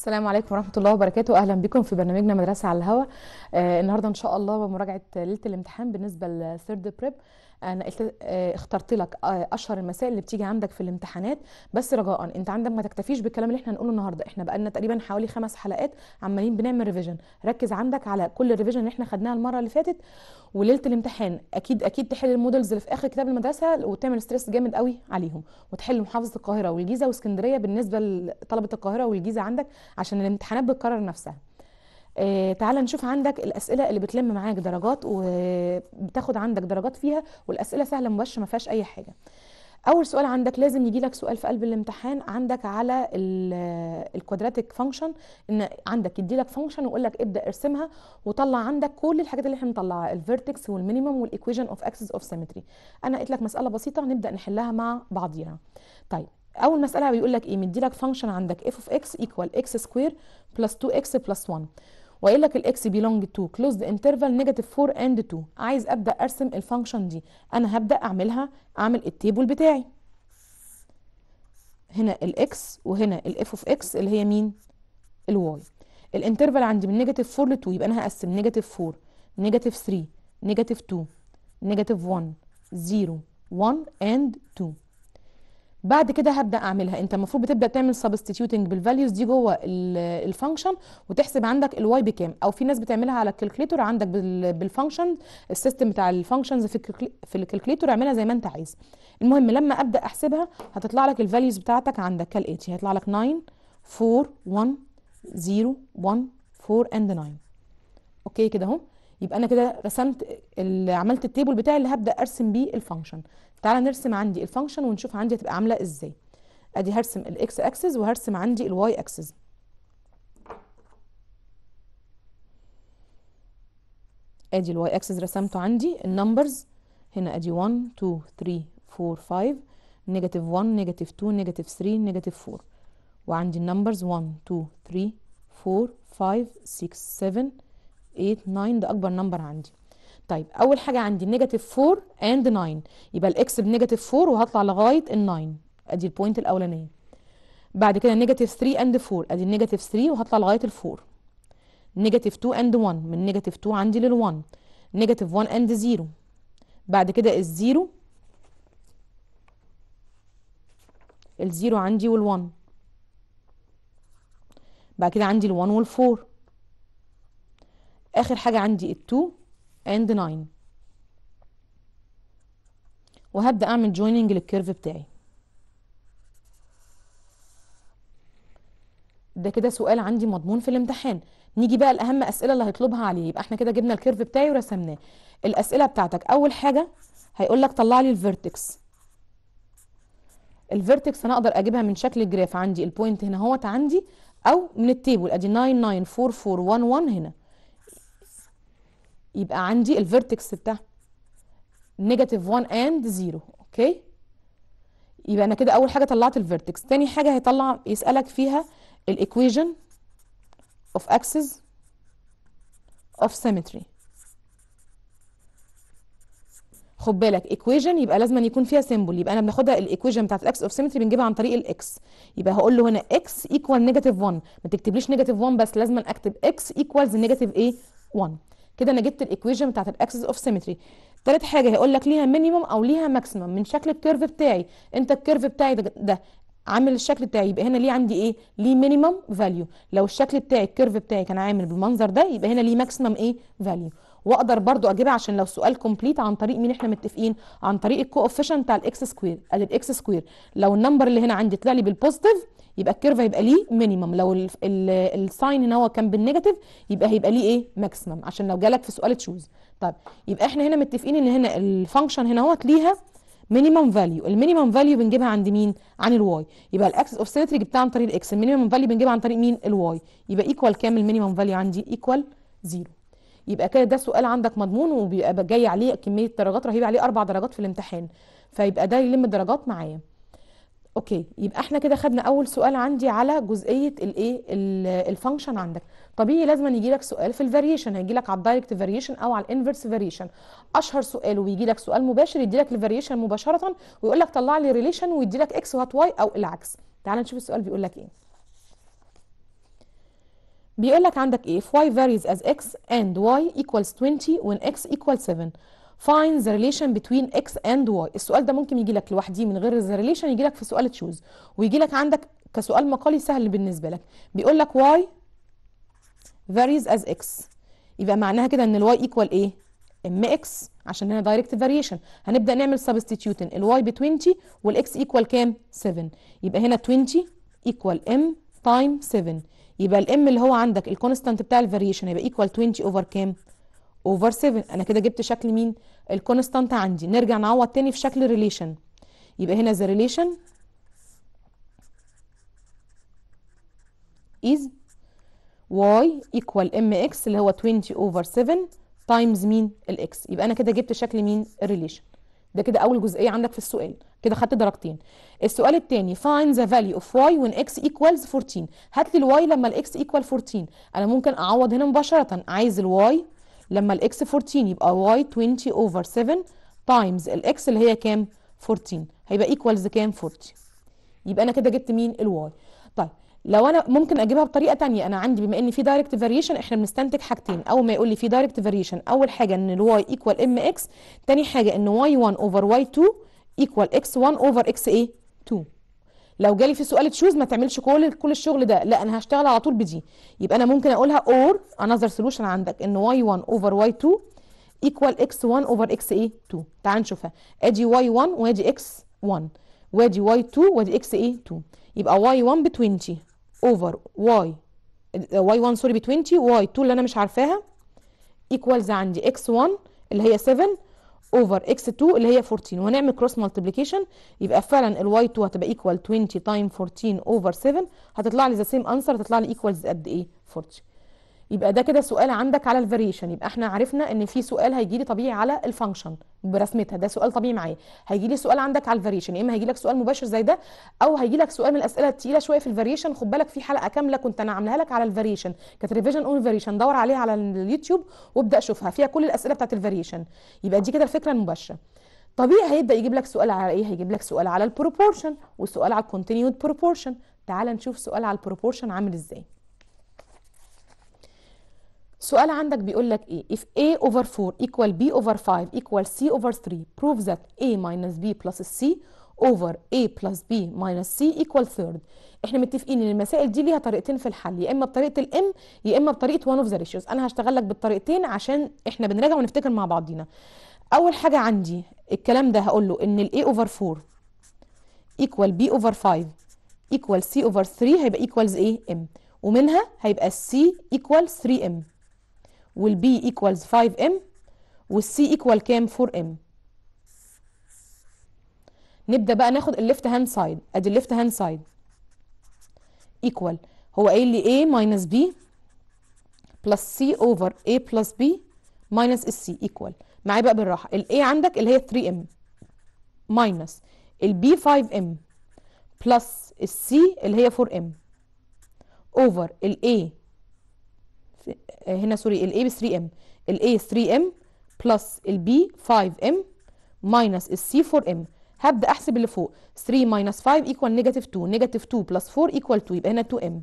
السلام عليكم ورحمه الله وبركاته اهلا بكم في برنامجنا مدرسه على الهواء آه النهارده ان شاء الله بمراجعه ليله الامتحان بالنسبه للثيرد بريب انا آه، اخترت لك آه، اشهر المسائل اللي بتيجي عندك في الامتحانات بس رجاء انت عندك ما تكتفيش بالكلام اللي احنا هنقوله النهارده احنا بقالنا تقريبا حوالي خمس حلقات عمالين بنعمل ريفيجن ركز عندك على كل الريفيجن اللي احنا خدناها المره اللي فاتت وليله الامتحان اكيد اكيد تحل المودلز اللي في اخر كتاب المدرسه وتعمل ستريس جامد قوي عليهم وتحل محافظه القاهره والجيزه واسكندريه بالنسبه لطلبه القاهره والجيزه عندك عشان الامتحانات بتكرر نفسها آه تعال نشوف عندك الاسئله اللي بتلم معاك درجات وبتاخد عندك درجات فيها والاسئله سهله مباشره ما فيهاش اي حاجه اول سؤال عندك لازم يجي لك سؤال في قلب الامتحان عندك على الكوادراتيك فانكشن ان عندك يدي لك فانكشن ويقول لك ابدا ارسمها وطلع عندك كل الحاجات اللي احنا مطلعها الفيرتكس والمينيمم والايكويجن اوف اكسس اوف سيمتري انا قلت لك مساله بسيطه نبدا نحلها مع بعضيها طيب اول مساله بيقول لك ايه مدي لك فانكشن عندك اف اوف اكس ايكوال اكس سكوير بلس 2 اكس بلس 1 وقال لك الاكس بيلونج تو كلوز انترفال نيجاتيف 4 اند 2 عايز ابدا ارسم الفانكشن دي انا هبدا اعملها اعمل التيبل بتاعي هنا الاكس وهنا الاف اوف اكس اللي هي مين الواي الانترفال عندي من نيجاتيف 4 ل 2 يبقى انا هقسم نيجاتيف 4 نيجاتيف 3 نيجاتيف 2 نيجاتيف 1 0 1 اند 2 بعد كده هبدا اعملها انت المفروض بتبدا تعمل سبستيتيوتنج بالفاليوز دي جوه الفانكشن وتحسب عندك الواي بكام او في ناس بتعملها على الكالكليتور عندك بالفانكشن السيستم بتاع الفانكشنز في في الكالكليتور اعملها زي ما انت عايز المهم لما ابدا احسبها هتطلع لك الفاليوز بتاعتك عندك كالاتي هيطلع لك 9 4 1 0 1 4 اند 9 اوكي كده اهو يبقى انا كده رسمت عملت التيبل بتاعي اللي هبدا ارسم بيه الفانكشن تعالى نرسم عندي الفانكشن ونشوف عندي هتبقى عامله ازاي ادي هرسم الاكس اكسس وهرسم عندي الواي اكسس ادي الواي اكسس رسمته عندي النمبرز هنا ادي 1 2 3 4 5 نيجاتيف 1 نيجاتيف 2 نيجاتيف 3 نيجاتيف 4 وعندي النمبرز 1 2 3 4 5 6 7 8 9 ده اكبر نمبر عندي طيب اول حاجه عندي نيجاتيف 4 اند 9 يبقى الاكس بنيجاتيف 4 وهطلع لغايه ال 9 ادي البوينت الاولانيه بعد كده نيجاتيف 3 اند 4 ادي النيجاتيف 3 وهطلع لغايه ال 4 نيجاتيف 2 اند 1 من نيجاتيف 2 عندي لل 1 نيجاتيف 1 اند 0 بعد كده الزيرو الزيرو عندي وال1 بعد كده عندي ال1 وال4 اخر حاجه عندي ال2 and 9 وهبدا اعمل جويننج للكيرف بتاعي ده كده سؤال عندي مضمون في الامتحان نيجي بقى الاهم اسئله اللي هيطلبها عليه يبقى احنا كده جبنا الكيرف بتاعي ورسمناه الاسئله بتاعتك اول حاجه هيقول لك طلع لي الفيرتكس الفيرتكس انا اقدر اجيبها من شكل الجراف عندي البوينت هنا اهوت عندي او من التيبل ادي 9 9 4 4 1 1 هنا يبقى عندي الفيرتكس بتاعها نيجاتيف 1 اند 0 اوكي يبقى انا كده اول حاجه طلعت الفيرتكس تاني حاجه هيطلع يسالك فيها الايكويشن اوف اكسس اوف سيمتري خد بالك ايكويشن يبقى لازم أن يكون فيها سيمبل يبقى انا بناخدها الايكويشن بتاعت الاكس اوف سيمتري بنجيبها عن طريق الاكس يبقى هقول له هنا اكس ايكوال نيجاتيف 1 ما تكتبليش نيجاتيف 1 بس لازم أن اكتب اكس ايكوالز نيجاتيف ايه 1 كده انا جبت الايكويشن بتاعت الاكسس اوف سيمتري تالت حاجه هيقول لك ليها مينيمم او ليها ماكسيمم من شكل الكيرف بتاعي انت الكيرف بتاعي ده عامل الشكل بتاعي يبقى هنا ليه عندي ايه ليه مينيمم فاليو لو الشكل بتاعي الكيرف بتاعي كان عامل بالمنظر ده يبقى هنا ليه ماكسيمم ايه فاليو واقدر برضو اجيبها عشان لو سؤال كومبليت عن طريق مين احنا متفقين عن طريق الكوفيشنت بتاع الاكس سكوير قال الاكس سكوير لو النمبر اللي هنا عندي طلع لي بالبوزيتيف يبقى الكيرف هيبقى ليه مينيمم لو الساين هنا هو كان بالنيجاتيف يبقى هيبقى ليه ايه ماكسيمم عشان لو جالك في سؤال تشوز طيب يبقى احنا هنا متفقين ان هنا الفانكشن هنا اهوت ليها مينيمم فاليو المينيمم فاليو بنجيبها عند مين عن الواي يبقى الاكسس اوف سيمتري جبتها عن طريق الاكس المينيمم فاليو بنجيبها عن طريق مين الواي يبقى ايكوال كام المينيمم فاليو عندي ايكوال زيرو يبقى كده ده سؤال عندك مضمون وبيبقى جاي عليه كميه درجات رهيبه عليه اربع درجات في الامتحان فيبقى ده يلم الدرجات معايا اوكي يبقى احنا كده خدنا اول سؤال عندي على جزئيه الايه الفانكشن عندك طبيعي لازم يجي لك سؤال في الفاريشن هيجي لك على الدايركت فاريشن او على الانفرس فاريشن اشهر سؤال ويجي لك سؤال مباشر يدي لك الفاريشن مباشره ويقول لك طلع لي ريليشن ويدي لك اكس وهات واي او العكس تعال نشوف السؤال بيقول لك ايه بيقول لك عندك ايه if y varies as x and y equals 20 when x equals 7 find the relation between x and y السؤال ده ممكن يجي لك لوحديه من غير the relation يجي لك في سؤال تشوز ويجي لك عندك كسؤال مقالي سهل بالنسبه لك بيقول لك y varies as x يبقى معناها كده ان الواي ايكوال ايه ام اكس عشان هنا دايركت فاريشن هنبدا نعمل سبستيتيوتن الواي ب 20 والاكس ايكوال كام 7 يبقى هنا 20 ايكوال ام تايم 7 يبقى الام اللي هو عندك الكونستانت بتاع الفاريشن هيبقى ايكوال 20 اوفر كام اوفر 7 انا كده جبت شكل مين الكونستانت عندي نرجع نعوض تاني في شكل ريليشن يبقى هنا ذا ريليشن از y equal mx اللي هو 20 over 7 تايمز مين الاكس يبقى انا كده جبت شكل مين الريليشن ده كده اول جزئيه عندك في السؤال كده خدت درجتين السؤال الثاني find the value of y when x equals 14 هات لي الواي لما الاكس equal 14 انا ممكن اعوض هنا مباشره عايز الواي لما الاكس 14 يبقى واي 20 اوفر 7 تايمز الاكس اللي هي كام 14 هيبقى ايكوالز كام 40 يبقى انا كده جبت مين الواي طيب لو انا ممكن اجيبها بطريقه تانية انا عندي بما ان في دايركت فاريشن احنا بنستنتج حاجتين اول ما يقول لي في دايركت فاريشن اول حاجه ان الواي ايكوال ام اكس تاني حاجه ان واي 1 اوفر واي 2 ايكوال اكس 1 اوفر اكس ايه لو جالي في سؤال تشوز ما تعملش كل كل الشغل ده لا انا هشتغل على طول بدي يبقى انا ممكن اقولها اور انذر سولوشن عندك ان y1 اوفر y2 ايكوال x1 اوفر x ايه 2 تعال نشوفها ادي y1 وادي x1 وادي y2 وادي x ايه 2 يبقى y1 ب 20 اوفر y y1 سوري ب 20 y2 اللي انا مش عارفاها ايكوالز عندي x1 اللي هي 7 اوفر اكس 2 اللي هي 14 وهنعمل كروس مالتيبيكيشن يبقى فعلا الواي 2 هتبقى ايكوال 20 تايم 14 اوفر 7 هتطلع لي ذا سيم انسر هتطلع لي ايكوالز قد ايه 40 يبقى ده كده سؤال عندك على الفاريشن يبقى احنا عرفنا ان في سؤال هيجي لي طبيعي على الفانكشن برسمتها ده سؤال طبيعي معايا هيجي لي سؤال عندك على الفاريشن يا اما هيجي لك سؤال مباشر زي ده او هيجي لك سؤال من الاسئله الثقيله شويه في الفاريشن خد بالك في حلقه كامله كنت انا عاملاها لك على الفاريشن كانت ريفيجن اون فاريشن دور عليها على اليوتيوب وابدا شوفها فيها كل الاسئله بتاعت الفاريشن يبقى دي كده الفكره المباشره طبيعي هيبدا يجيب لك سؤال على ايه هيجيب لك سؤال على البروبورشن وسؤال على الكونتينيود بروبورشن تعال نشوف سؤال على البروبورشن عامل ازاي سؤال عندك بيقول لك ايه if a over 4 equal b over 5 equal c over 3 prove that a minus b plus c over a plus b minus c equal third احنا متفقين ان المسائل دي ليها طريقتين في الحل يا اما بطريقه الام يا اما بطريقه one اوف ذا ratios انا هشتغل لك بالطريقتين عشان احنا بنراجع ونفتكر مع بعضينا اول حاجه عندي الكلام ده هقول له ان ال a over 4 equal b over 5 equal c over 3 هيبقى equals a m ومنها هيبقى c equal 3m والبي ايكوالز 5 ام والسي ايكوال كام 4 ام نبدا بقى ناخد الليفت هاند سايد ادي الليفت هاند سايد ايكوال هو قايل لي a ماينس b بلس c اوفر a بلس b ماينس c ايكوال معايا بقى بالراحه ال a عندك اللي هي 3 ام ماينس b 5 ام بلس c اللي هي 4 ام اوفر a هنا سوري ال A ب 3 m ال A 3 m بلس ال B 5 m ماينس ال C 4 m هبدا احسب اللي فوق 3 ماينس 5 ايكوال نيجاتيف 2 نيجاتيف 2 بلس 4 ايكوال 2 يبقى هنا 2 m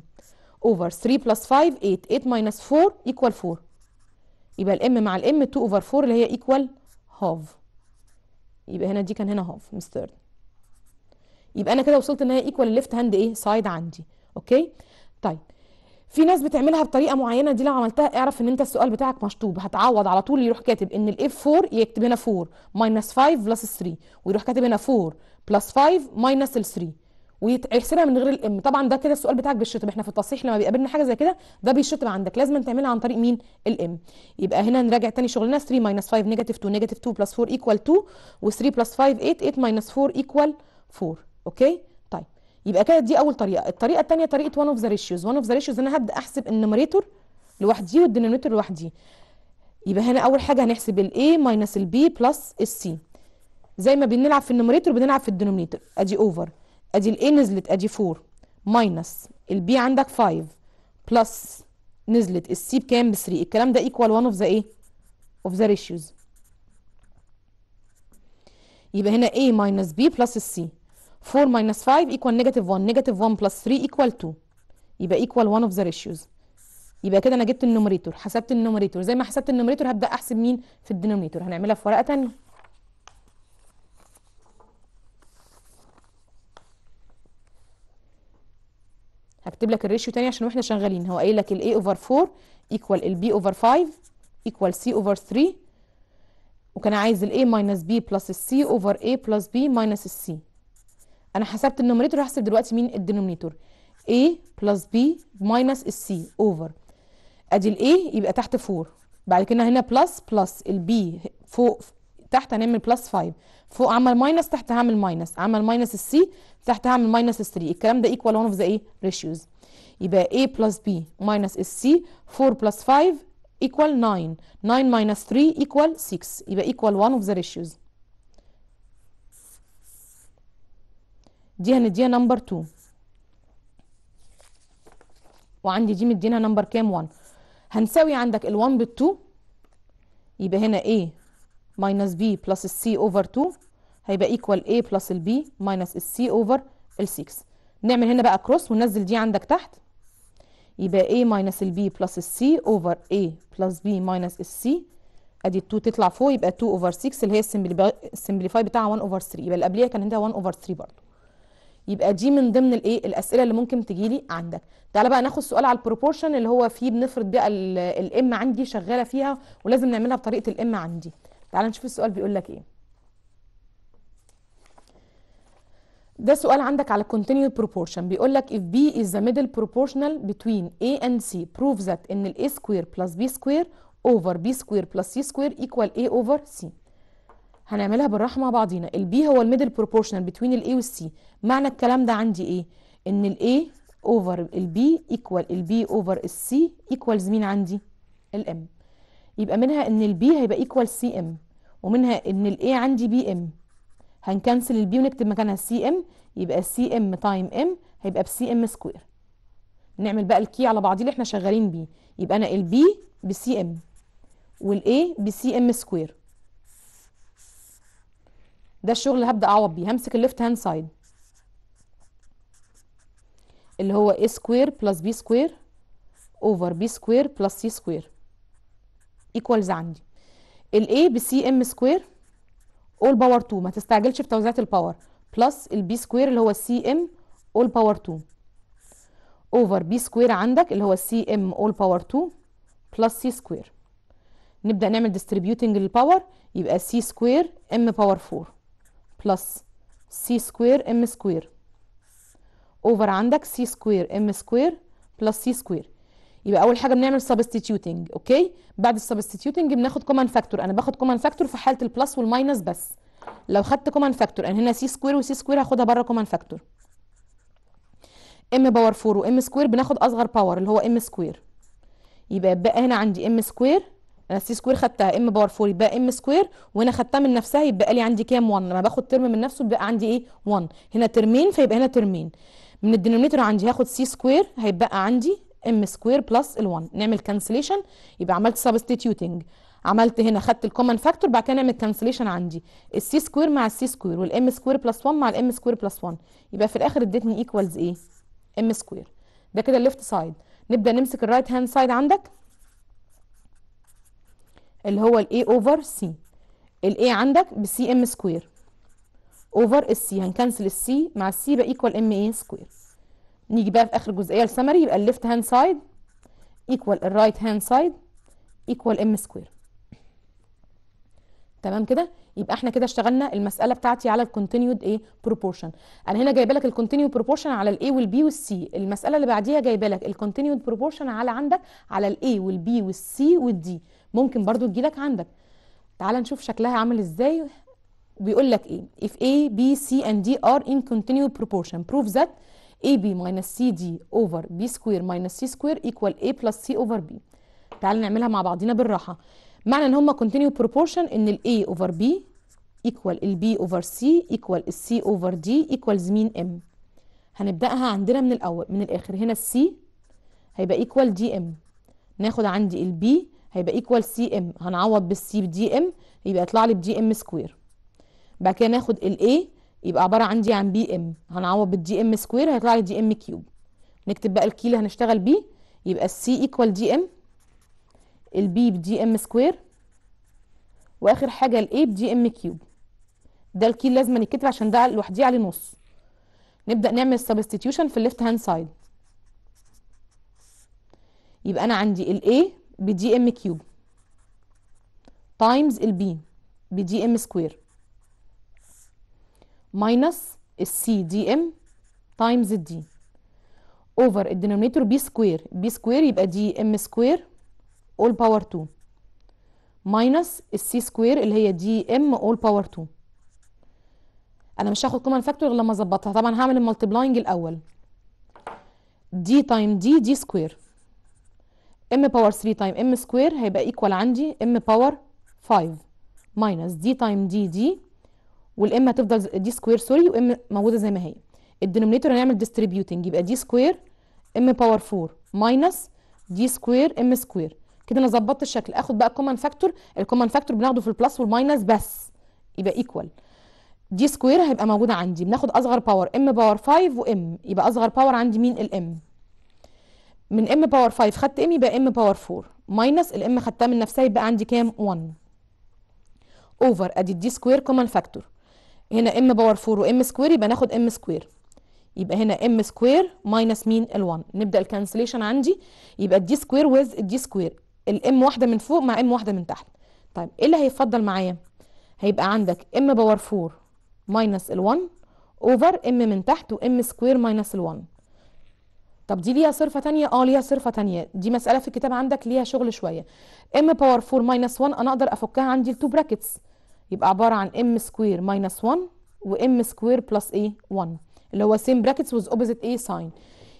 اوفر 3 بلس 5 8 8 ماينس 4 ايكوال 4 يبقى m مع m 2 اوفر 4 اللي هي ايكوال هاف يبقى هنا دي كان هنا هاف مش يبقى انا كده وصلت ان هي ايكوال الليفت هاند ايه سايد عندي اوكي طيب في ناس بتعملها بطريقه معينه دي لو عملتها اعرف ان انت السؤال بتاعك مشطوب هتعوض على طول يروح كاتب ان الاف 4 يكتب هنا 4 ماينس 5 بلس 3 ويروح كاتب هنا 4 بلس 5 ماينس 3 ويحسبها من غير الام طبعا ده كده السؤال بتاعك بيشطب احنا في التصحيح لما بيقابلنا حاجه زي كده ده بيشطب عندك لازم تعملها عن طريق مين الام يبقى هنا نراجع تاني شغلنا 3 ماينس 5 نيجاتيف 2 نيجاتيف 2 بلس 4 ايكوال 2 و3 بلس 5 8 8 ماينس 4 ايكوال 4 اوكي يبقى كده دي اول طريقه الطريقه الثانيه طريقه وان اوف ذا ريشيوز وان اوف ذا ريشيوز انا هبدا احسب النمريتور لوحدي والدينومينيتور لوحدي يبقى هنا اول حاجه هنحسب الاي ماينس البي بلس السي زي ما بنلعب في النمريتور بنلعب في الدينومينيتور ادي اوفر ادي الاي نزلت ادي 4 ماينس البي عندك 5 بلس نزلت السي بكام ب 3 الكلام ده ايكوال وان اوف ذا ايه اوف ذا ريشيوز يبقى هنا a ماينس b بلس السي 4 minus 5 equal negative 1 negative 1 plus 3 equal 2 يبقى equal 1 of the ratios يبقى كده انا جبت النومريتور حسبت النومريتور زي ما حسبت النومريتور هبدا احسب مين في الدينومينيتور هنعملها في ورقه ثانيه هكتب لك الريشيو تاني عشان واحنا شغالين هو قايل لك الاي اوفر 4 ايكوال البي اوفر 5 ايكوال سي اوفر 3 وكان عايز الاي ماينس بي بلس السي اوفر اي بلس بي ماينس السي انا حسبت النومريتور هحسب دلوقتي مين الدينومينيتور a بلس b ماينس c اوفر ادي الاي يبقى تحت 4 بعد كده هنا بلس بلس البي فوق تحت هنعمل بلس 5 فوق عمل ماينس تحت هعمل ماينس عمل ماينس السي تحت هعمل ماينس 3 الكلام ده ايكوال 1 اوف ذا ايه ريشيوز يبقى a بلس b ماينس c 4 بلس 5 equal 9 9 minus 3 equal 6 يبقى equal 1 of the ratios دي هنديها نمبر 2 وعندي دي مدينا نمبر كام 1 هنساوي عندك ال1 بال2 يبقى هنا a minus b plus c over 2 هيبقى equal a plus b minus c over 6 نعمل هنا بقى كروس وننزل دي عندك تحت يبقى a minus b plus c over a plus b minus c ادي 2 تطلع فوق يبقى 2 over 6 اللي هي السمبليفاي بتاعها 1 over 3 يبقى اللي قبليها كان عندها 1 over 3 برضه يبقى دي من ضمن الايه الاسئله اللي ممكن تجي لي عندك تعالى بقى ناخد سؤال على البروبورشن اللي هو فيه بنفرض بقى الام عندي شغاله فيها ولازم نعملها بطريقه الام عندي تعالى نشوف السؤال بيقول لك ايه ده سؤال عندك على continued proportion بيقول لك if B is the middle proportional between A and C prove that ان ال A square plus B square over B square plus C square equal A over C هنعملها بالراحه مع بعضينا البي هو الميدل بروبورشنال بتوين الاي والسي معنى الكلام ده عندي ايه ان الاي اوفر البي ايكوال البي اوفر السي ايكوالز مين عندي الام يبقى منها ان البي هيبقى ايكوال سي ام ومنها ان الاي عندي بي ام هنكنسل البي ونكتب مكانها سي ام يبقى سي ام تايم ام هيبقى بسي ام سكوير نعمل بقى الكي على بعضيه اللي احنا شغالين بيه يبقى انا البي بسي ام والاي بسي ام سكوير ده الشغل اللي هبدا اعوض بيه همسك الليفت هاند سايد اللي هو a سكوير بلس b سكوير اوفر b سكوير بلس c سكوير ايكوالز عندي ال a ب بسي ام سكوير اول باور 2 ما تستعجلش في توزيعه الباور بلس ال b سكوير اللي هو سي ام اول باور 2 اوفر بي سكوير عندك اللي هو سي ام اول باور 2 بلس سي سكوير نبدا نعمل ديستريبيوتنج للباور يبقى سي سكوير ام باور 4 بلس سي سكوير ام سكوير اوفر عندك سي سكوير ام سكوير بلس سي سكوير يبقى اول حاجه بنعمل سبستيتيوتنج اوكي بعد السبستيتيوتنج بناخد كومن فاكتور انا باخد كومن فاكتور في حاله البلس والماينس بس لو خدت كومن فاكتور انا هنا سي سكوير وسي سكوير هاخدها بره كومن فاكتور ام باور 4 وام سكوير بناخد اصغر باور اللي هو ام سكوير يبقى بقى هنا عندي ام سكوير انا السي سكوير خدتها ام باور 4 يبقى ام سكوير وهنا خدتها من نفسها يبقى لي عندي كام 1 لما باخد ترم من نفسه بيبقى عندي ايه 1 هنا ترمين فيبقى هنا ترمين من الدينوميتر عندي هاخد سي سكوير هيبقى عندي ام سكوير بلس ال1 نعمل كانسليشن يبقى عملت سبستيتيوتنج عملت هنا خدت الكومن فاكتور بعد كده نعمل كانسليشن عندي السي سكوير مع السي سكوير والام سكوير بلس 1 مع الام سكوير بلس 1 يبقى في الاخر ادتني ايكوالز ايه ام سكوير ده كده الليفت سايد نبدا نمسك الرايت هاند سايد عندك اللي هو الاي اوفر سي الاي عندك بسي ام سكوير اوفر السي هنكنسل السي مع السي يبقى ايكوال ام اي سكوير نيجي بقى في اخر جزئيه السمري يبقى الليفت هاند سايد ايكوال الرايت هاند سايد ايكوال ام سكوير تمام كده يبقى احنا كده اشتغلنا المساله بتاعتي على الكونتينيود ايه بروبورشن انا هنا جايبه لك الكونتينيود بروبورشن على الاي والبي والسي المساله اللي بعديها جايبه لك الكونتينيود بروبورشن على عندك على الاي والبي والسي والدي ممكن برضو تجيلك عندك تعال نشوف شكلها عامل ازاي بيقول لك ايه if a b c and d are in continuous proportion prove that a b minus c d over b square minus c square equal a plus c over b تعال نعملها مع بعضينا بالراحه معنى ان هما continuous proportion ان ال a over b equal ال b over c equal ال c over d equals مين m هنبداها عندنا من الاول من الاخر هنا ال c هيبقى equal d m ناخد عندي ال b هيبقى ايكوال سي ام هنعوض بالسي بدي ام يبقى يطلع لي بدي ام سكوير بعد كده ناخد الاي يبقى عباره عندي عن بي ام هنعوض بالدي ام سكوير هيطلع لي دي ام كيوب نكتب بقى الكي اللي هنشتغل بيه يبقى السي ايكوال دي ام البي بدي ام سكوير واخر حاجه الاي بدي ام كيوب ده الكي لازم يتكتب عشان ده لوحديه عليه نص نبدا نعمل سبستيتيوشن في الليفت هاند سايد يبقى انا عندي الاي بدي ام كيوب تايمز البي بدي ام سكوير ماينس السي دي ام تايمز الدي اوفر الدينومينيتور بي سكوير بي سكوير يبقى دي ام سكوير اول باور 2 ماينس السي سكوير اللي هي دي ام اول باور 2 انا مش هاخد كومن فاكتور لما اظبطها طبعا هعمل المالتبلاينج الاول دي تايم دي دي سكوير ام باور 3 تايم ام سكوير هيبقى ايكوال عندي ام باور 5 ماينس دي تايم دي دي والام هتفضل دي سكوير سوري وام موجوده زي ما هي الدينومينيتور هنعمل ديستريبيوتنج يبقى دي سكوير ام باور 4 ماينس دي سكوير ام سكوير كده انا ظبطت الشكل اخد بقى الكومن فاكتور الكومن فاكتور بناخده في البلس والماينس بس يبقى ايكوال دي سكوير هيبقى موجوده عندي بناخد اصغر باور ام باور 5 وام يبقى اصغر باور عندي مين الام من ام باور 5 خدت ام يبقى ام باور 4 ماينس الام خدتها من نفسها يبقى عندي كام 1 اوفر ادي دي سكوير كومن فاكتور هنا ام باور 4 وام سكوير يبقى ناخد ام سكوير يبقى هنا ام سكوير ماينس مين ال1 نبدا الكانسليشن عندي يبقى الدي سكوير ويز الدي سكوير الام واحده من فوق مع ام واحده من تحت طيب ايه اللي هيفضل معايا هيبقى عندك ام باور 4 ماينس ال1 اوفر ام من تحت وام سكوير ماينس ال1 طب دي ليها صرفه ثانيه اه ليها صرفه ثانيه دي مساله في الكتاب عندك ليها شغل شويه ام باور 4 ماينس 1 انا اقدر افكها عندي التو براكتس يبقى عباره عن ام سكوير ماينس 1 وام سكوير بلس ايه 1 اللي هو سيم براكتس وذ اوبوزيت ايه ساين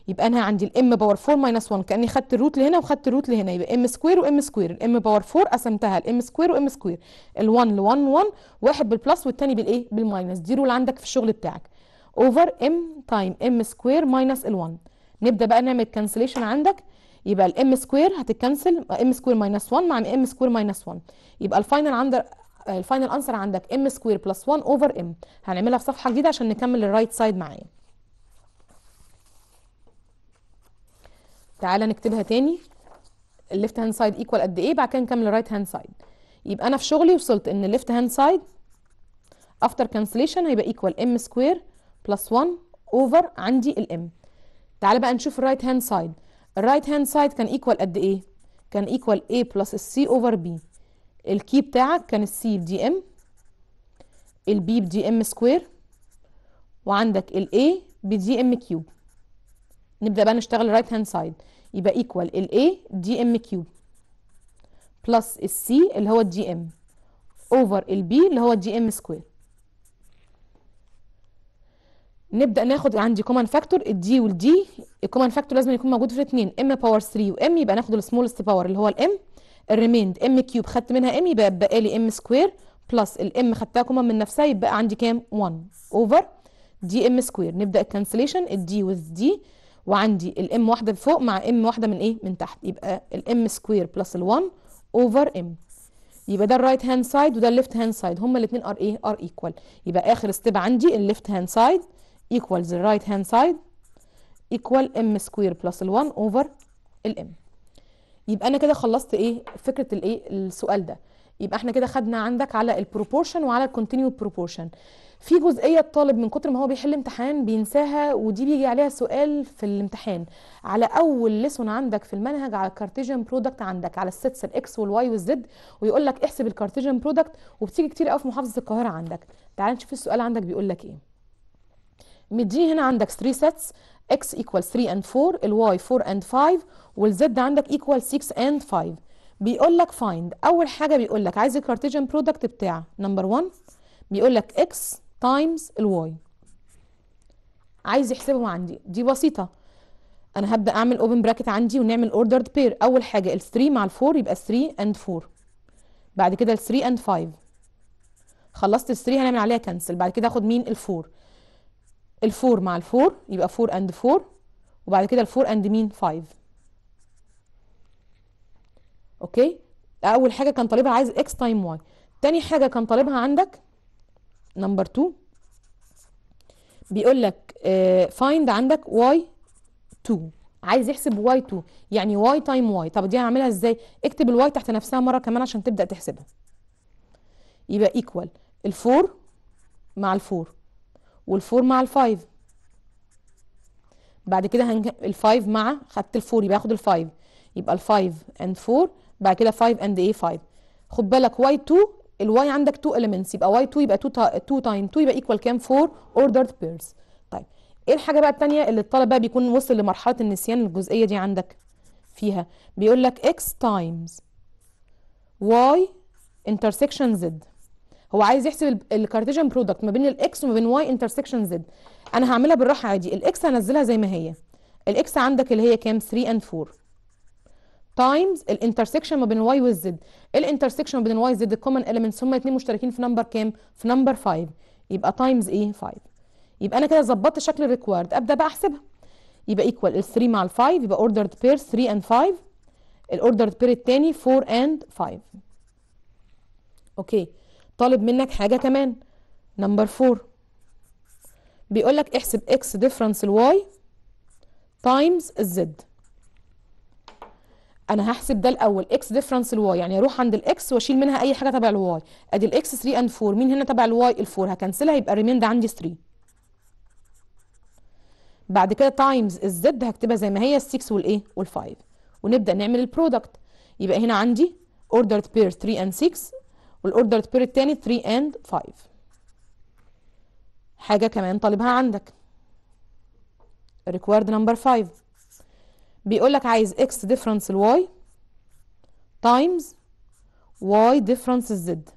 يبقى انا عندي الام باور 4 ماينس 1 كاني خدت الروت لهنا وخدت الروت لهنا يبقى ام سكوير وام سكوير الام باور 4 قسمتها الام سكوير وام سكوير ال1 ل1 1 واحد بالبلس والثاني بالايه بالماينس دي رول عندك في الشغل بتاعك اوفر ام تايم ام سكوير ماينس ال1 نبدا بقى نعمل كانسليشن عندك يبقى الام سكوير هتتكنسل ام سكوير ماينس 1 مع ام سكوير ماينس 1 يبقى الفاينل عندك الفاينل انسر عندك ام سكوير بلس 1 اوفر ام هنعملها في صفحه جديده عشان نكمل الرايت سايد معايا تعالى نكتبها تاني الليفت هاند سايد ايكوال قد ايه بعد كده نكمل الرايت هاند سايد يبقى انا في شغلي وصلت ان الليفت هاند سايد افتر كانسليشن هيبقى ايكوال ام سكوير بلس 1 اوفر عندي الام تعالى بقى نشوف الرايت هاند سايد الرايت هاند سايد كان ايكوال قد ايه كان ايكوال a بلس c اوفر b الكي بتاعك كان السي بدي ام البي بدي ام سكوير وعندك a بدي ام كيوب نبدا بقى نشتغل الرايت هاند سايد يبقى ايكوال a دي ام كيوب بلس السي اللي هو الدي ام اوفر البي اللي هو الدي ام سكوير نبدا ناخد عندي كومن فاكتور الدي والدي الكومن فاكتور لازم يكون موجود في الاثنين ام باور 3 وام يبقى ناخد السمولست باور اللي هو الام الريميند ام كيوب خدت منها ام يبقى بقى لي ام سكوير بلس الام خدتها كومن من نفسها يبقى عندي كام 1 اوفر دي ام سكوير نبدا الكانسليشن الدي والدي دي وعندي الام واحده فوق مع ام واحده من ايه من تحت يبقى الام سكوير بلس ال1 اوفر ام يبقى ده الرايت هاند سايد وده الليفت هاند سايد هما الاثنين ار ايه ار ايكوال يبقى اخر ستيب عندي الليفت هاند سايد equals the right hand side equal m square plus ال 1 over ال m يبقى انا كده خلصت ايه فكره الايه السؤال ده يبقى احنا كده خدنا عندك على البروبورشن وعلى الكونتينيو بروبورشن في جزئيه الطالب من كتر ما هو بيحل امتحان بينساها ودي بيجي عليها سؤال في الامتحان على اول لسون عندك في المنهج على الكارتيجن برودكت عندك على الستس الاكس والواي والزد ويقول لك احسب الكارتيجن برودكت وبتيجي كتير قوي في محافظه القاهره عندك تعال نشوف السؤال عندك بيقول لك ايه مديه هنا عندك 3 سيتس x equal 3 and 4 ال y 4 and 5 والزد عندك equal 6 and 5 بيقول لك find اول حاجه بيقول لك عايز الكارتيجن برودكت بتاع نمبر 1 بيقول لك x times y عايز يحسبهم عندي دي بسيطه انا هبدا اعمل اوبن براكت عندي ونعمل ordered بير اول حاجه ال 3 مع ال 4 يبقى 3 and 4 بعد كده ال 3 and 5 خلصت ال 3 هنعمل عليها cancel بعد كده اخد مين ال 4 الفور مع الفور يبقى فور اند فور وبعد كده الفور اند مين فايف اوكي اول حاجه كان طالبها عايز اكس تايم واي تاني حاجه كان طالبها عندك نمبر 2 بيقول لك فايند آه، عندك واي 2 عايز يحسب واي 2 يعني واي تايم واي طب دي هعملها ازاي اكتب الواي تحت نفسها مره كمان عشان تبدا تحسبها يبقى ايكوال الفور مع الفور والفور مع الفايف بعد كده هنج... الفايف مع خدت الفور يبقى هاخد الفايف يبقى الفايف اند فور بعد كده فايف اند ايه فايف خد بالك واي 2 الواي عندك 2 elements يبقى واي 2 يبقى 2 تايم 2 يبقى ايكوال كام 4 ordered pairs طيب ايه الحاجه بقى الثانيه اللي الطالب بقى بيكون وصل لمرحله النسيان الجزئيه دي عندك فيها بيقول لك x times y intersection z هو عايز يحسب الكارتيجن برودكت ما بين الاكس وما بين واي انترسكشن زد انا هعملها بالراحه عادي الاكس هنزلها زي ما هي الاكس عندك اللي هي كام 3 اند 4 تايمز الانترسكشن ما بين واي والزد الانترسكشن ما بين واي والزد الكومن اليمنتس هما اتنين مشتركين في نمبر كام في نمبر 5 يبقى تايمز ايه 5 يبقى انا كده ظبطت شكل الريكوايرد ابدا بقى احسبها يبقى ايكوال ال 3 مع ال 5 يبقى اوردرد بير 3 اند 5 الاوردرد بير الثاني 4 اند 5 اوكي طالب منك حاجة كمان نمبر فور لك احسب اكس ديفرنس الواي تايمز الزد انا هحسب ده الاول اكس ديفرنس الواي يعني اروح عند الاكس واشيل منها اي حاجه تبع الواي ادي الاكس 3 اند 4 مين هنا تبع الواي ال4 هكنسلها يبقى الريميند عندي 3 بعد كده تايمز الزد هكتبها زي ما هي ال6 والايه وال5 ونبدا نعمل البرودكت يبقى هنا عندي ordered pair 3 and 6 والاوردر بير الثاني 3 اند 5 حاجه كمان طالبها عندك ريكوارد نمبر 5 بيقول لك عايز اكس ديفرنس الواي تايمز واي ديفرنس الزد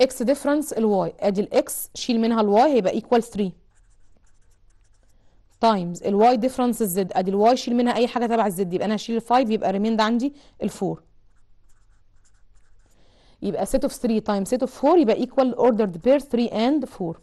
اكس ديفرنس الواي ادي الاكس شيل منها الواي هيبقى ايكوال 3 تايمز الواي ديفرنس الزد ادي الواي شيل منها اي حاجه تبع الزد يبقى انا هشيل ال5 يبقى ريميند عندي ال4 يبقى set of 3 times set of 4 يبقى equal ordered pair 3 and 4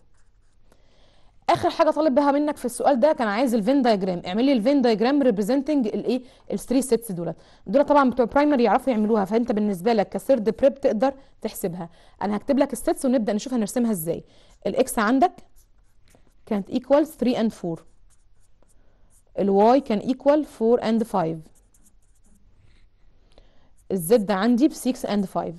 اخر حاجه طالب بها منك في السؤال ده كان عايز الفين دايجرام اعمل لي الفين دايجرام ريبريزنتنج الايه الثري sets دولت دول طبعا بتوع برايمري يعرفوا يعملوها فانت بالنسبه لك كثيرد بريب تقدر تحسبها انا هكتب لك السيتس ونبدا نشوف هنرسمها ازاي الاكس عندك كانت ايكوال 3 and 4 الواي كان ايكوال 4 and 5 الزد عندي ب 6 and 5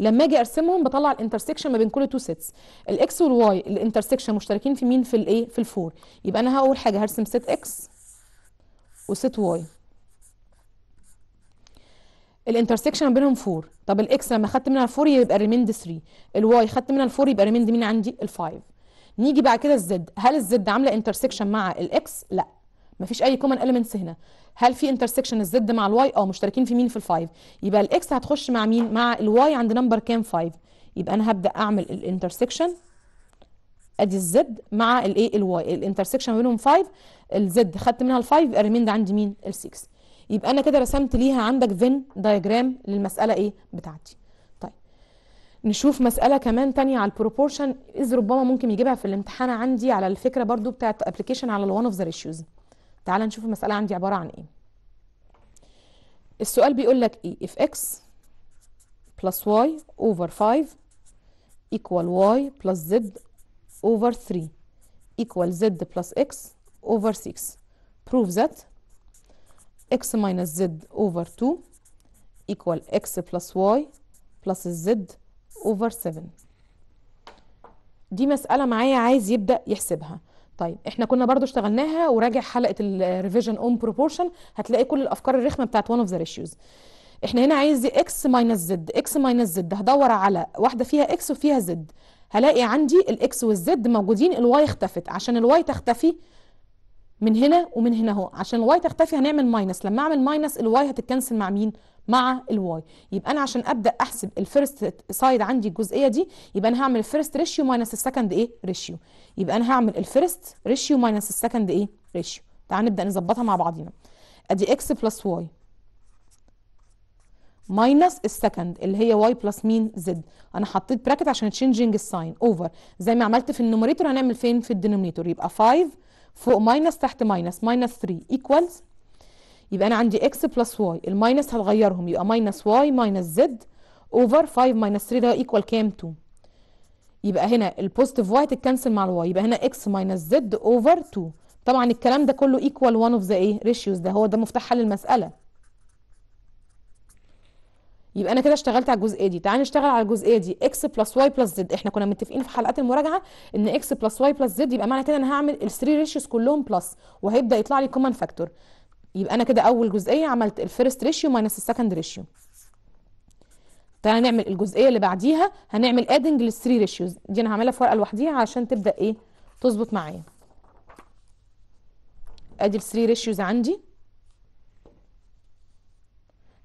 لما اجي ارسمهم بطلع الانترسكشن ما بين كل تو سيتس الاكس والواي الانترسكشن مشتركين في مين في الايه في الفور يبقى انا هقول حاجه هرسم سيت اكس وسيت واي الانترسكشن بينهم 4 طب الاكس لما خدت منها 4 يبقى ريميند 3 الواي خدت منها 4 يبقى ريميند مين عندي ال5 نيجي بعد كده الزد هل الزد عامله انترسكشن مع الاكس لا مفيش اي كومن اليمنتس هنا هل في انترسكشن الزد مع الواي اه مشتركين في مين في الفايف يبقى الاكس هتخش مع مين مع الواي عند نمبر كام 5 يبقى انا هبدا اعمل الانترسكشن ادي الزد مع الايه الواي الانترسكشن بينهم 5 الزد خدت منها الفايف 5 يبقى ريميند عندي مين ال6 يبقى انا كده رسمت ليها عندك فين دايجرام للمساله ايه بتاعتي طيب نشوف مساله كمان تانية على البروبورشن اذ ربما ممكن يجيبها في الامتحان عندي على الفكره برضو بتاعت ابلكيشن على الوان اوف ذا ريشيوز تعال نشوف المسألة عندي عبارة عن ايه السؤال بيقول لك ايه if x plus y over 5 equal y plus z over 3 equal z plus x over 6 prove that x minus z over 2 equal x plus y plus z over 7 دي مسألة معايا عايز يبدأ يحسبها طيب احنا كنا برضو اشتغلناها وراجع حلقه الريفيجن اون بروبورشن هتلاقي كل الافكار الرخمه بتاعت وان اوف ذا ريشيوز احنا هنا عايز اكس ماينس زد اكس ماينس زد هدور على واحده فيها اكس وفيها زد هلاقي عندي الاكس والزد موجودين الواي اختفت عشان الواي تختفي من هنا ومن هنا اهو عشان الواي تختفي هنعمل ماينس لما اعمل ماينس الواي هتتكنسل مع مين مع الواي يبقى انا عشان ابدا احسب الفيرست سايد عندي الجزئيه دي يبقى انا هعمل الفيرست ريشيو ماينس السكند ايه ريشيو يبقى انا هعمل الفيرست ريشيو ماينس السكند ايه ريشيو تعال نبدا نظبطها مع بعضينا ادي اكس بلس واي ماينس السكند اللي هي واي بلس مين زد انا حطيت براكت عشان تشينجينج الساين اوفر زي ما عملت في النوميريتور هنعمل فين في الدينوميتور يبقى 5 فوق ماينس تحت ماينس ماينس 3 ايكوالز يبقى انا عندي اكس بلس واي الماينس هتغيرهم يبقى ماينس واي ماينس زد اوفر 5 ماينس 3 ده ايكوال كام 2 يبقى هنا البوزيتيف واي تتكنسل مع الواي يبقى هنا اكس ماينس زد اوفر 2 طبعا الكلام ده كله ايكوال 1 اوف ذا ايه ريشيوز ده هو ده مفتاح حل المساله يبقى انا كده اشتغلت على الجزئيه دي تعالى نشتغل على الجزئيه دي اكس بلس واي بلس زد احنا كنا متفقين في حلقات المراجعه ان اكس بلس واي بلس زد يبقى معنى كده انا هعمل ال3 ريشيوز كلهم بلس وهيبدا يطلع لي كومن فاكتور يبقى انا كده اول جزئيه عملت الفيرست ريشيو ماينس السكند ريشيو تعالى نعمل الجزئيه اللي بعديها هنعمل ادنج للثري ريشيوز دي انا هعملها في ورقه لوحديها عشان تبدا ايه تظبط معايا ادي الثري ريشيوز عندي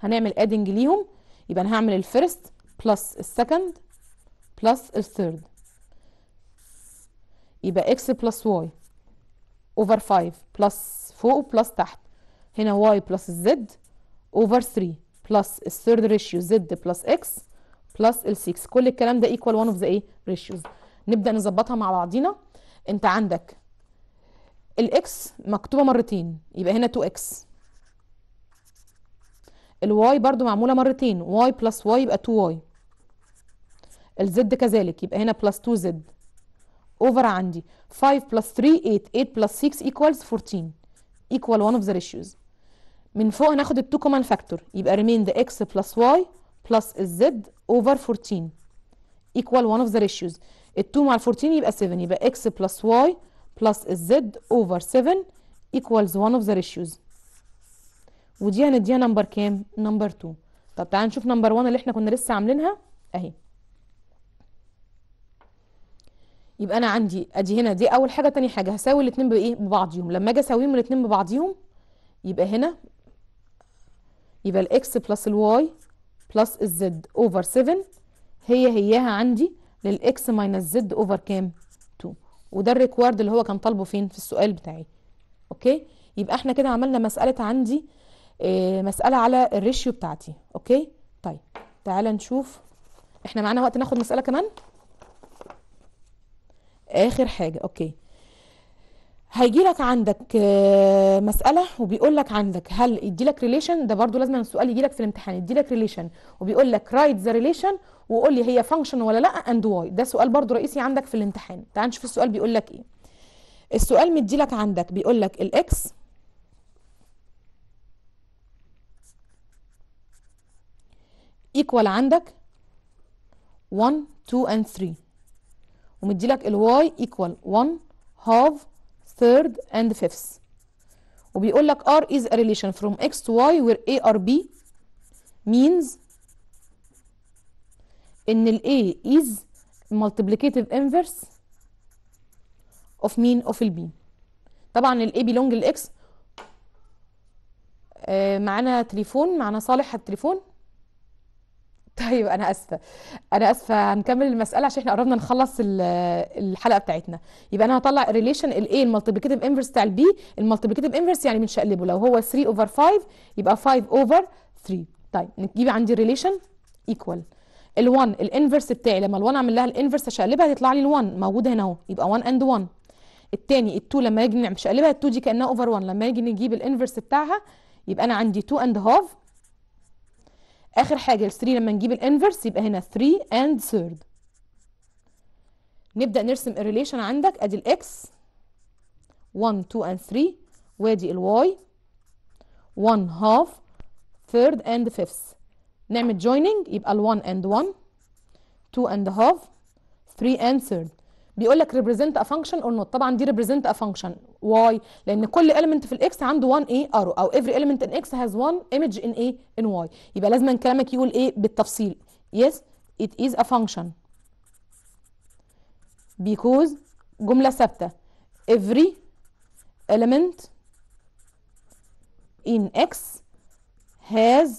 هنعمل ادنج ليهم يبقى انا هعمل الفيرست بلس السكند بلس الثيرد يبقى اكس بلس واي اوفر 5 بلس فوق بلس تحت هنا y بلس z over 3 بلس الثيرد ريشيو z بلس x بلس ال 6 كل الكلام ده ايكوال one اوف ذا ايه ريشيوز نبدا نظبطها مع بعضينا انت عندك x مكتوبه مرتين يبقى هنا 2 x ال y برضو معموله مرتين y بلس y يبقى 2 2y ال z كذلك يبقى هنا بلس 2 z اوفر عندي 5 بلس 3 8 8 بلس 6 equals 14 equal one of the ratios من فوق هناخد التو كومان فاكتور يبقى ريمين the x plus y plus الزد over 14 ايكوال وان of the ratios التو مع ال 14 يبقى 7 يبقى x plus y plus الزد over 7 ايكوالز وان of the ratios ودي هنديها نمبر كام؟ نمبر 2 طب تعالى نشوف نمبر 1 اللي احنا كنا لسه عاملينها اهي يبقى انا عندي ادي هنا دي اول حاجه تاني حاجه هساوي الاثنين بايه ببعضيهم لما اجي اساويهم الاثنين ببعضيهم يبقى هنا يبقى الاكس بلس الواي بلس الزد اوفر 7 هي هياها عندي للاكس ماينس زد اوفر كام 2 وده الريكوارد اللي هو كان طالبه فين في السؤال بتاعي اوكي يبقى احنا كده عملنا مساله عندي اه مساله على الريشيو بتاعتي اوكي طيب تعالى نشوف احنا معانا وقت ناخد مساله كمان اخر حاجه اوكي هيجي لك عندك آه، مساله وبيقول لك عندك هل يدي لك ريليشن ده برضو لازم السؤال يجي لك في الامتحان يدي لك ريليشن وبيقول لك رايت ذا ريليشن وقول لي هي فانكشن ولا لا اند واي ده سؤال برضو رئيسي عندك في الامتحان تعال نشوف السؤال بيقول لك ايه السؤال مدي لك عندك بيقول لك الاكس ايكوال عندك 1 2 اند 3 ومدي لك الواي ايكوال 1 هاف third and fifth وبيقول لك R is a relation from X to Y where A R B means إن ال A is multiplicative inverse of mean of ال B طبعا ال A belong ل X آه معانا تليفون معانا صالح التليفون طيب انا اسفه انا اسفه هنكمل المساله عشان احنا قربنا نخلص الحلقه بتاعتنا يبقى انا هطلع الريليشن الاي المالتيبليكاتيف انفرس بتاع البي المالتيبليكاتيف انفرس يعني بنشقلبه لو هو 3 اوفر 5 يبقى 5 اوفر 3 طيب نجيب عندي الريليشن ايكوال ال1 الانفرس بتاعي لما ال1 اعمل لها الانفرس اشقلبها هيطلع لي ال1 موجوده هنا اهو يبقى 1 اند 1 الثاني ال2 لما اجي مش اقلبها ال2 دي كانها اوفر 1 لما اجي نجيب الانفرس بتاعها يبقى انا عندي 2 اند هاف اخر حاجه ال3 لما نجيب الانفرس يبقى هنا 3 and ثيرد نبدا نرسم الريليشن عندك ادي الاكس 1 2 and 3 وادي الواي 1 هاف ثيرد اند فيفث نعمل joining يبقى ال1 and 1 2 and half 3 اند ثيرد بيقول لك ريبريزنت ا فانكشن اور نوت طبعا دي ريبريزنت ا فانكشن واي لان كل element في الاكس عنده 1 اي ارو او every element in x has one image in a in y يبقى لازم كلامك يقول ايه بالتفصيل yes it is a function because جمله ثابته every element in x has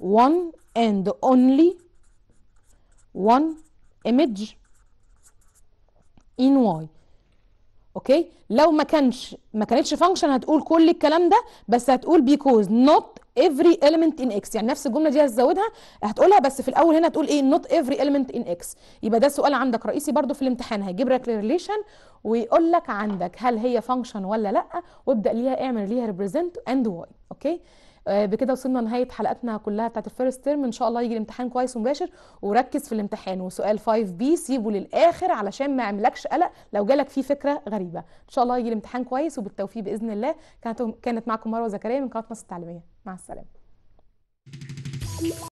one and only one image ان واي اوكي لو ما كانش ما كانتش فانكشن هتقول كل الكلام ده بس هتقول بيكوز نوت every element in x يعني نفس الجمله دي هتزودها هتقولها بس في الاول هنا هتقول ايه not every element in x يبقى ده سؤال عندك رئيسي برضو في الامتحان هيجيب لك ريليشن ويقول لك عندك هل هي فانكشن ولا لا وابدا ليها اعمل ليها represent and واي اوكي آه، بكده وصلنا لنهايه حلقتنا كلها بتاعت الفيرست تيرم ان شاء الله يجي الامتحان كويس ومباشر وركز في الامتحان وسؤال 5 بي سيبه للاخر علشان ما يعملكش قلق لو جالك فيه فكره غريبه ان شاء الله يجي الامتحان كويس وبالتوفيق باذن الله كانت كانت معكم مروه زكريا من قناه مصر التعليميه مع السلامه